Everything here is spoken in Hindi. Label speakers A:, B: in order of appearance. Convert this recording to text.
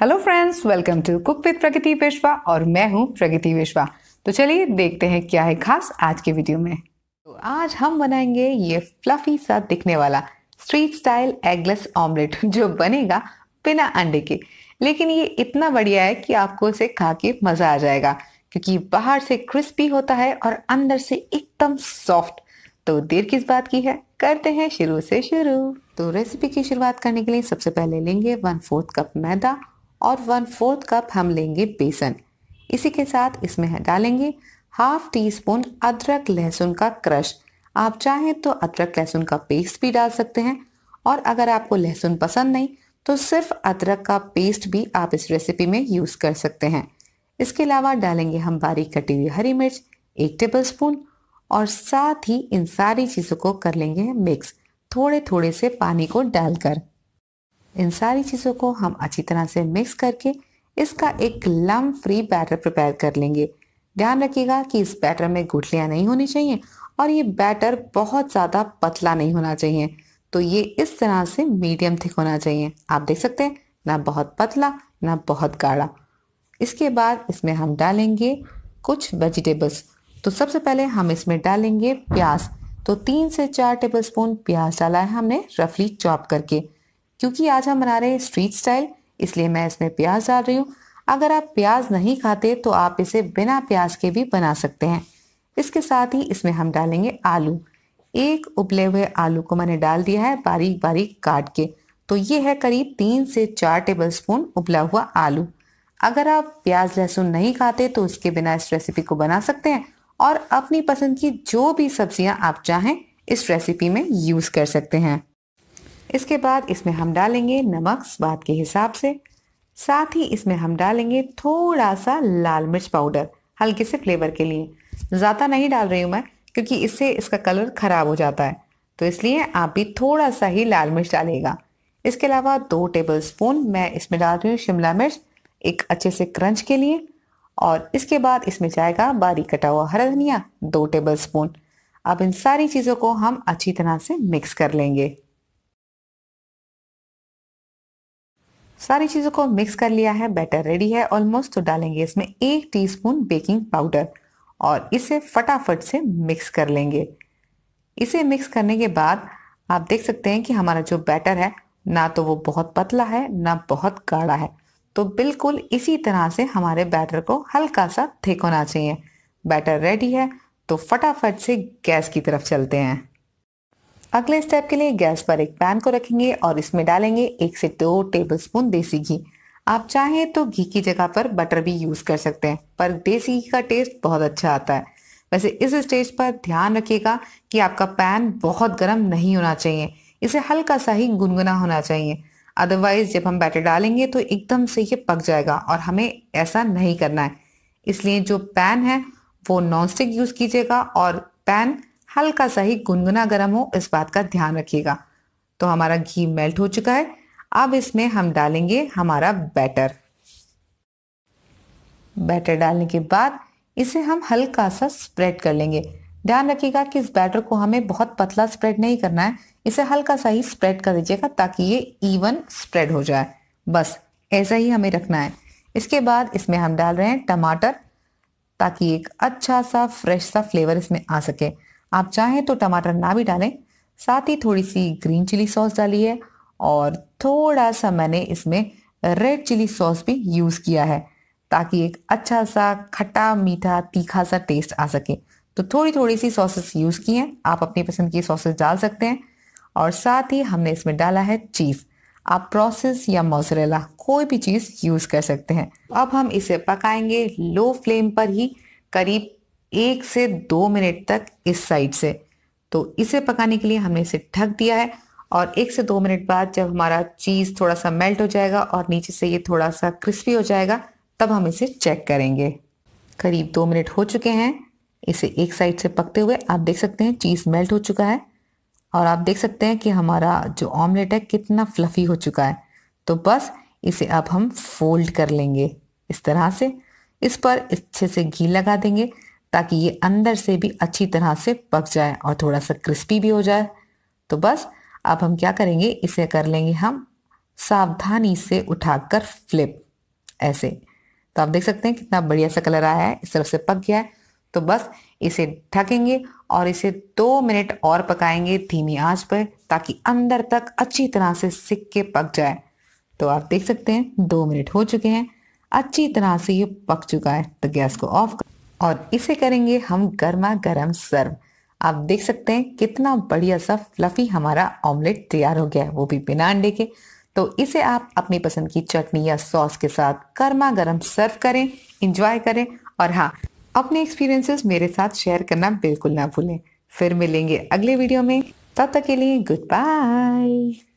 A: hello friends welcome to cook with Pragati Peshwa और मैं हूं प्रगति पेशवा तो चलिए देखते हैं क्या है खास आज के वीडियो में तो आज हम बनाएंगे ये फ्लफी सा दिखने वाला स्ट्रीट स्टाइल एगलेस ऑमलेट जो बनेगा बिना अंडे के लेकिन ये इतना बढ़िया है कि आपको इसे खा के मजा आ जाएगा क्योंकि बाहर से क्रिस्पी होता है और अंदर से एकदम सॉफ्ट तो देर किस बात की है करते हैं शुरू से शुरू तो रेसिपी की शुरुआत करने के लिए सबसे पहले लेंगे वन फोर्थ कप मैदा और वन फोर्थ कप हम लेंगे बेसन इसी के साथ इसमें डालेंगे हाफ टी स्पून अदरक लहसुन का क्रश आप चाहें तो अदरक लहसुन का पेस्ट भी डाल सकते हैं और अगर आपको लहसुन पसंद नहीं तो सिर्फ अदरक का पेस्ट भी आप इस रेसिपी में यूज़ कर सकते हैं इसके अलावा डालेंगे हम बारीक कटी हुई हरी मिर्च एक टेबल स्पून और साथ ही इन सारी चीज़ों को कर लेंगे मिक्स थोड़े थोड़े से पानी को डालकर इन सारी चीज़ों को हम अच्छी तरह से मिक्स करके इसका एक लम फ्री बैटर प्रिपेयर कर लेंगे ध्यान रखिएगा कि इस बैटर में गुठलियाँ नहीं होनी चाहिए और ये बैटर बहुत ज़्यादा पतला नहीं होना चाहिए तो ये इस तरह से मीडियम थिक होना चाहिए आप देख सकते हैं ना बहुत पतला ना बहुत गाढ़ा इसके बाद इसमें हम डालेंगे कुछ वेजिटेबल्स तो सबसे पहले हम इसमें डालेंगे प्याज तो तीन से चार टेबलस्पून प्याज डाला है हमने रफली चॉप करके क्योंकि आज हम बना रहे हैं स्ट्रीट स्टाइल इसलिए मैं इसमें प्याज डाल रही हूँ अगर आप प्याज नहीं खाते तो आप इसे बिना प्याज के भी बना सकते हैं इसके साथ ही इसमें हम डालेंगे आलू एक उबले हुए आलू को मैंने डाल दिया है बारीक बारीक काट के तो ये है करीब तीन से चार टेबल स्पून उबला हुआ आलू अगर आप प्याज लहसुन नहीं खाते तो उसके बिना इस रेसिपी को बना सकते हैं और अपनी पसंद की जो भी सब्जियां आप चाहें इस रेसिपी में यूज़ कर सकते हैं इसके बाद इसमें हम डालेंगे नमक स्वाद के हिसाब से साथ ही इसमें हम डालेंगे थोड़ा सा लाल मिर्च पाउडर हल्के से फ्लेवर के लिए ज़्यादा नहीं डाल रही हूँ मैं क्योंकि इससे इसका कलर ख़राब हो जाता है तो इसलिए आप भी थोड़ा सा ही लाल मिर्च डालेगा इसके अलावा दो टेबल स्पून मैं इसमें डाल रही हूँ शिमला मिर्च एक अच्छे से क्रंच के लिए और इसके बाद इसमें जाएगा बारीक कटा हुआ हरा धनिया दो टेबल स्पून अब इन सारी चीज़ों को हम अच्छी तरह से मिक्स कर लेंगे सारी चीज़ों को मिक्स कर लिया है बैटर रेडी है ऑलमोस्ट तो डालेंगे इसमें एक टीस्पून बेकिंग पाउडर और इसे फटाफट से मिक्स कर लेंगे इसे मिक्स करने के बाद आप देख सकते हैं कि हमारा जो बैटर है ना तो वो बहुत पतला है ना बहुत गाढ़ा है तो बिल्कुल इसी तरह से हमारे बैटर को हल्का सा थिक होना चाहिए बैटर रेडी है तो फटाफट से गैस की तरफ चलते हैं अगले स्टेप के लिए गैस पर एक पैन को रखेंगे और इसमें डालेंगे एक से दो टेबल स्पून देसी घी आप चाहें तो घी की जगह पर बटर भी यूज कर सकते हैं पर देसी घी का टेस्ट बहुत अच्छा आता है वैसे इस स्टेज पर ध्यान रखिएगा कि आपका पैन बहुत गर्म नहीं होना चाहिए इसे हल्का सा ही गुनगुना होना चाहिए अदरवाइज जब हम बैटर डालेंगे तो एकदम से ये पक जाएगा और हमें ऐसा नहीं करना है इसलिए जो पैन है वो नॉनस्टिक यूज़ कीजिएगा और पैन हल्का सा ही गुनगुना गर्म हो इस बात का ध्यान रखिएगा तो हमारा घी मेल्ट हो चुका है अब इसमें हम डालेंगे हमारा बैटर बैटर डालने के बाद इसे हम हल्का सा स्प्रेड कर लेंगे ध्यान रखिएगा कि इस बैटर को हमें बहुत पतला स्प्रेड नहीं करना है इसे हल्का सा ही स्प्रेड कर दीजिएगा ताकि ये इवन स्प्रेड हो जाए बस ऐसा ही हमें रखना है इसके बाद इसमें हम डाल रहे हैं टमाटर ताकि एक अच्छा सा फ्रेश सा फ्लेवर इसमें आ सके आप चाहें तो टमाटर ना भी डालें साथ ही थोड़ी सी ग्रीन चिली सॉस डाली है और थोड़ा सा मैंने इसमें रेड चिली सॉस भी यूज़ किया है ताकि एक अच्छा सा खट्टा मीठा तीखा सा टेस्ट आ सके तो थोड़ी थोड़ी सी सॉसेस यूज़ की हैं आप अपनी पसंद की सॉसेस डाल सकते हैं और साथ ही हमने इसमें डाला है चीज़ आप प्रोसेस या मोजरेला कोई भी चीज़ यूज़ कर सकते हैं अब हम इसे पकाएंगे लो फ्लेम पर ही करीब एक से दो मिनट तक इस साइड से तो इसे पकाने के लिए हमने इसे ढक दिया है और एक से दो मिनट बाद जब हमारा चीज़ थोड़ा सा मेल्ट हो जाएगा और नीचे से ये थोड़ा सा क्रिस्पी हो जाएगा तब हम इसे चेक करेंगे करीब दो मिनट हो चुके हैं इसे एक साइड से पकते हुए आप देख सकते हैं चीज़ मेल्ट हो चुका है और आप देख सकते हैं कि हमारा जो ऑमलेट है कितना फ्लफ़ी हो चुका है तो बस इसे अब हम फोल्ड कर लेंगे इस तरह से इस पर अच्छे से घी लगा देंगे ताकि ये अंदर से भी अच्छी तरह से पक जाए और थोड़ा सा क्रिस्पी भी हो जाए तो बस अब हम क्या करेंगे इसे कर लेंगे हम सावधानी से उठाकर फ्लिप ऐसे तो आप देख सकते हैं कितना बढ़िया सा कलर आया है इस तरफ से पक गया है तो बस इसे ढकेंगे और इसे दो मिनट और पकाएंगे धीमी आंच पर ताकि अंदर तक अच्छी तरह से सिक के पक जाए तो आप देख सकते हैं दो मिनट हो चुके हैं अच्छी तरह से ये पक चुका है तो गैस को ऑफ कर और इसे करेंगे हम गर्मा गर्म सर्व आप देख सकते हैं कितना बढ़िया सा फ्लफी हमारा ऑमलेट तैयार हो गया है वो भी बिना अंडे के तो इसे आप अपनी पसंद की चटनी या सॉस के साथ गर्मा गर्म सर्व करें इंजॉय करें और हाँ अपने एक्सपीरियंसेस मेरे साथ शेयर करना बिल्कुल ना भूलें फिर मिलेंगे अगले वीडियो में तब तक के लिए गुड बाय